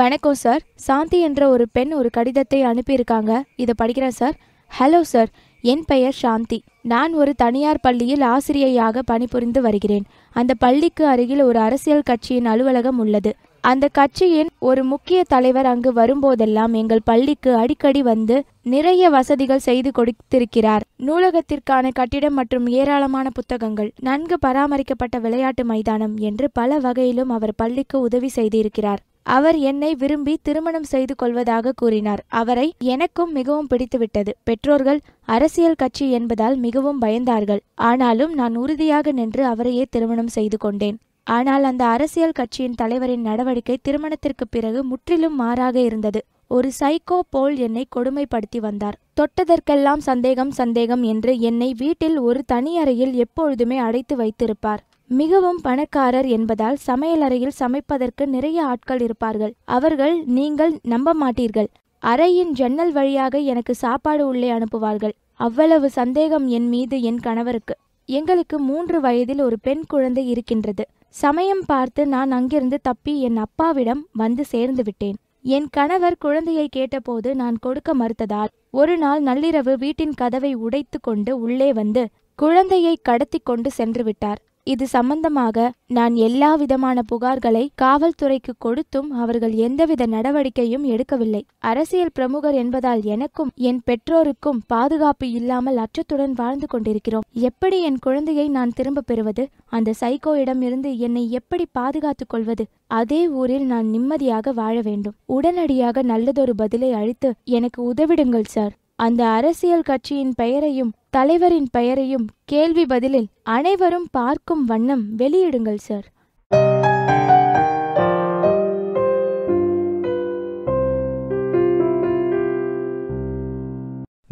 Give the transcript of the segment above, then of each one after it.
வணக்கம் சார் சாந்தி என்ற ஒரு பெண் ஒரு கடிதத்தை அனுப்பியிருக்காங்க இதை படிக்கிறேன் சார் ஹலோ சார் என் பெயர் சாந்தி நான் ஒரு தனியார் பள்ளியில் ஆசிரியையாக பணிபுரிந்து வருகிறேன் அந்த பள்ளிக்கு அருகில் ஒரு அரசியல் கட்சியின் அலுவலகம் உள்ளது அந்த கட்சியின் ஒரு முக்கிய தலைவர் அங்கு வரும்போதெல்லாம் எங்கள் பள்ளிக்கு அடிக்கடி வந்து நிறைய வசதிகள் செய்து கொடுத்திருக்கிறார் நூலகத்திற்கான கட்டிடம் மற்றும் ஏராளமான புத்தகங்கள் நன்கு பராமரிக்கப்பட்ட விளையாட்டு மைதானம் என்று பல வகையிலும் அவர் பள்ளிக்கு உதவி செய்திருக்கிறார் அவர் என்னை விரும்பி திருமணம் செய்து கொள்வதாக கூறினார் அவரை எனக்கும் மிகவும் பிடித்துவிட்டது பெற்றோர்கள் அரசியல் கட்சி என்பதால் மிகவும் பயந்தார்கள் ஆனாலும் நான் உறுதியாக நின்று அவரையே திருமணம் செய்து கொண்டேன் ஆனால் அந்த அரசியல் கட்சியின் தலைவரின் நடவடிக்கை திருமணத்திற்கு பிறகு முற்றிலும் மாறாக இருந்தது ஒரு சைக்கோ போல் என்னை கொடுமைப்படுத்தி வந்தார் தொட்டதற்கெல்லாம் சந்தேகம் சந்தேகம் என்று என்னை வீட்டில் ஒரு தனி அறையில் எப்பொழுதுமே அடைத்து வைத்திருப்பார் மிகவும் பணக்காரர் என்பதால் சமையலறையில் சமைப்பதற்கு நிறைய ஆட்கள் இருப்பார்கள் அவர்கள் நீங்கள் நம்ப மாட்டீர்கள் அறையின் ஜன்னல் வழியாக எனக்கு சாப்பாடு உள்ளே அனுப்புவார்கள் அவ்வளவு சந்தேகம் என் மீது என் கணவருக்கு எங்களுக்கு மூன்று வயதில் ஒரு பெண் குழந்தை இருக்கின்றது சமயம் பார்த்து நான் அங்கிருந்து தப்பி என் அப்பாவிடம் வந்து சேர்ந்து விட்டேன் என் கணவர் குழந்தையை கேட்டபோது நான் கொடுக்க மறுத்ததால் ஒரு நாள் நள்ளிரவு வீட்டின் கதவை உடைத்து கொண்டு உள்ளே வந்து குழந்தையை கடத்தி கொண்டு சென்று விட்டார் இது சம்பந்தமாக நான் எல்லா விதமான புகார்களை காவல்துறைக்கு கொடுத்தும் அவர்கள் எந்தவித நடவடிக்கையும் எடுக்கவில்லை அரசியல் பிரமுகர் என்பதால் எனக்கும் என் பெற்றோருக்கும் பாதுகாப்பு இல்லாமல் அச்சத்துடன் வாழ்ந்து கொண்டிருக்கிறோம் எப்படி என் குழந்தையை நான் திரும்ப பெறுவது அந்த இடம் இருந்து என்னை எப்படி பாதுகாத்துக் கொள்வது அதே ஊரில் நான் நிம்மதியாக வாழ வேண்டும் உடனடியாக நல்லதொரு பதிலை அழித்து எனக்கு உதவிடுங்கள் சார் அந்த அரசியல் கட்சியின் பெயரையும் தலைவரின் பெயரையும் கேள்வி பதிலில் அனைவரும் பார்க்கும் வண்ணம் வெளியிடுங்கள் சார்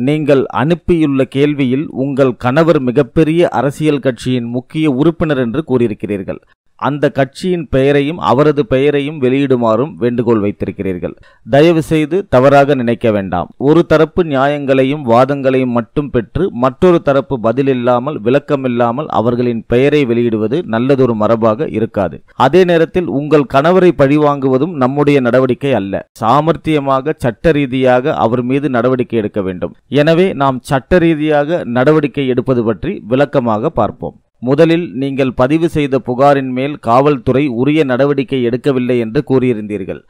நீங்கள் அனுப்பியுள்ள கேள்வியில் உங்கள் கணவர் மிகப்பெரிய அரசியல் கட்சியின் முக்கிய உறுப்பினர் என்று கூறியிருக்கிறீர்கள் அந்த கட்சியின் பெயரையும் அவரது பெயரையும் வெளியிடுமாறும் வேண்டுகோள் வைத்திருக்கிறீர்கள் தயவு செய்து தவறாக நினைக்க வேண்டாம் ஒரு தரப்பு நியாயங்களையும் வாதங்களையும் மட்டும் பெற்று மற்றொரு தரப்பு பதிலில்லாமல் விளக்கமில்லாமல் அவர்களின் பெயரை வெளியிடுவது நல்லதொரு மரபாக இருக்காது அதே நேரத்தில் உங்கள் கணவரை பழிவாங்குவதும் நம்முடைய நடவடிக்கை அல்ல சாமர்த்தியமாக சட்ட ரீதியாக அவர் மீது நடவடிக்கை எடுக்க வேண்டும் எனவே நாம் சட்ட ரீதியாக நடவடிக்கை எடுப்பது பற்றி விளக்கமாக பார்ப்போம் முதலில் நீங்கள் பதிவு செய்த புகாரின் மேல் காவல்துறை உரிய நடவடிக்கை எடுக்கவில்லை என்று கூறியிருந்தீர்கள்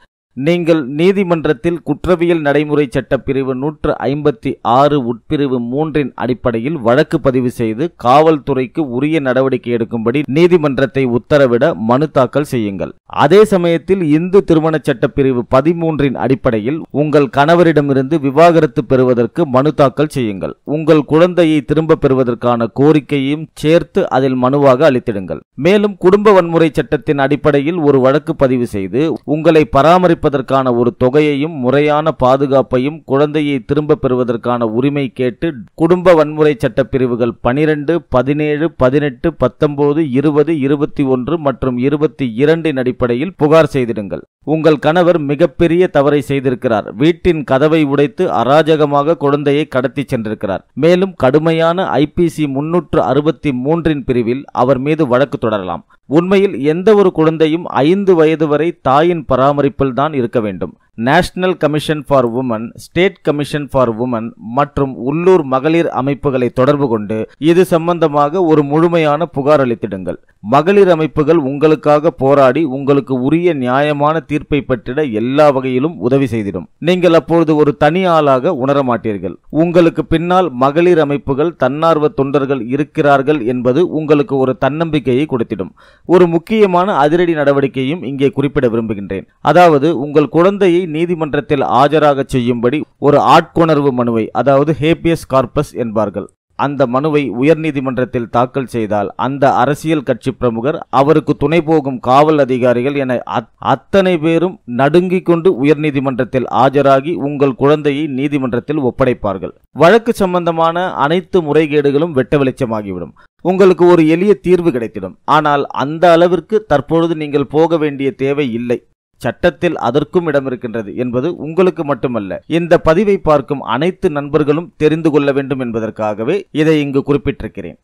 நீங்கள் நீதிமன்றத்தில் குற்றவியல் நடைமுறை சட்டப்பிரிவு நூற்று ஐம்பத்தி ஆறு உட்பிரிவு மூன்றின் அடிப்படையில் வழக்கு பதிவு செய்து காவல்துறைக்கு உரிய நடவடிக்கை எடுக்கும்படி நீதிமன்றத்தை உத்தரவிட மனு தாக்கல் செய்யுங்கள் அதே சமயத்தில் இந்து திருமண சட்டப்பிரிவு பதிமூன்றின் அடிப்படையில் உங்கள் கணவரிடமிருந்து விவாகரத்து பெறுவதற்கு மனு தாக்கல் செய்யுங்கள் உங்கள் குழந்தையை திரும்ப பெறுவதற்கான கோரிக்கையும் சேர்த்து அதில் மனுவாக அளித்திடுங்கள் மேலும் குடும்ப வன்முறை சட்டத்தின் அடிப்படையில் ஒரு வழக்கு பதிவு செய்து உங்களை பராமரிப்பு சேர்ப்பதற்கான ஒரு தொகையையும் முறையான பாதுகாப்பையும் குழந்தையை திரும்பப் பெறுவதற்கான உரிமை கேட்டு குடும்ப வன்முறை சட்ட பிரிவுகள் பனிரெண்டு பதினேழு பதினெட்டு பத்தொன்பது இருபது இருபத்தி ஒன்று மற்றும் இருபத்தி இரண்டின் அடிப்படையில் புகார் செய்திடுங்கள் உங்கள் கணவர் மிகப்பெரிய தவறை செய்திருக்கிறார் வீட்டின் கதவை உடைத்து அராஜகமாக குழந்தையை கடத்தி சென்றிருக்கிறார் மேலும் கடுமையான ஐபிசி முன்னூற்று அறுபத்தி மூன்றின் பிரிவில் அவர் மீது வழக்கு தொடரலாம் உண்மையில் எந்த ஒரு குழந்தையும் ஐந்து வயது வரை தாயின் பராமரிப்பில் தான் தான் இருக்க வேண்டும் national commission for women state commission for women மற்றும் உள்ளூர் மகளிர் அமைப்புகளை தொடர்பு கொண்டு இது சம்பந்தமாக ஒரு முழுமையான புகார் அளித்திடுங்கள் மகளிர் அமைப்புகள் உங்களுக்காக போராடி உங்களுக்கு உரிய நியாயமான தீர்ப்பை பற்றிட எல்லா வகையிலும் உதவி செய்திடும் நீங்கள் அப்பொழுது ஒரு தனி ஆளாக உணர மாட்டீர்கள் உங்களுக்கு பின்னால் மகளிர் அமைப்புகள் தன்னார்வ தொண்டர்கள் இருக்கிறார்கள் என்பது உங்களுக்கு ஒரு தன்னம்பிக்கையை கொடுத்திடும் ஒரு முக்கியமான அதிரடி நடவடிக்கையும் இங்கே குறிப்பிட விரும்புகின்றேன் அதாவது உங்கள் குழந்தையை பிரதியை நீதிமன்றத்தில் ஆஜராக செய்யும்படி ஒரு ஆட்கொணர்வு மனுவை அதாவது ஹேபியஸ் கார்பஸ் என்பார்கள் அந்த மனுவை உயர்நீதிமன்றத்தில் தாக்கல் செய்தால் அந்த அரசியல் கட்சி பிரமுகர் அவருக்கு துணை போகும் காவல் அதிகாரிகள் என அத்தனை பேரும் நடுங்கிக் கொண்டு உயர்நீதிமன்றத்தில் ஆஜராகி உங்கள் குழந்தையை நீதிமன்றத்தில் ஒப்படைப்பார்கள் வழக்கு சம்பந்தமான அனைத்து முறைகேடுகளும் வெட்ட வெளிச்சமாகிவிடும் உங்களுக்கு ஒரு எளிய தீர்வு கிடைத்திடும் ஆனால் அந்த அளவிற்கு தற்பொழுது நீங்கள் போக வேண்டிய தேவை இல்லை சட்டத்தில் அதற்கும் இடம் இருக்கின்றது என்பது உங்களுக்கு மட்டுமல்ல இந்த பதிவை பார்க்கும் அனைத்து நண்பர்களும் தெரிந்து கொள்ள வேண்டும் என்பதற்காகவே இதை இங்கு குறிப்பிட்டிருக்கிறேன்